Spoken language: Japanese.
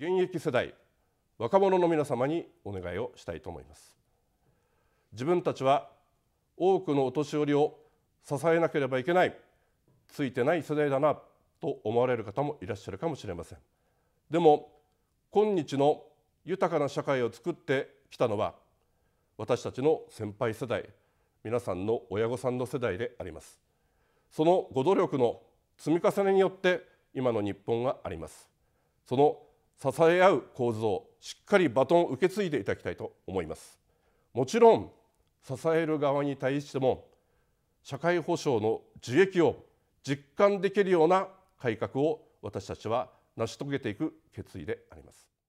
現役世代若者の皆様にお願いをしたいと思います自分たちは多くのお年寄りを支えなければいけないついてない世代だなと思われる方もいらっしゃるかもしれませんでも今日の豊かな社会を作ってきたのは私たちの先輩世代皆さんの親御さんの世代でありますそのご努力の積み重ねによって今の日本がありますその支え合う構図をしっかりバトンを受け継いでいただきたいと思いますもちろん支える側に対しても社会保障の受益を実感できるような改革を私たちは成し遂げていく決意であります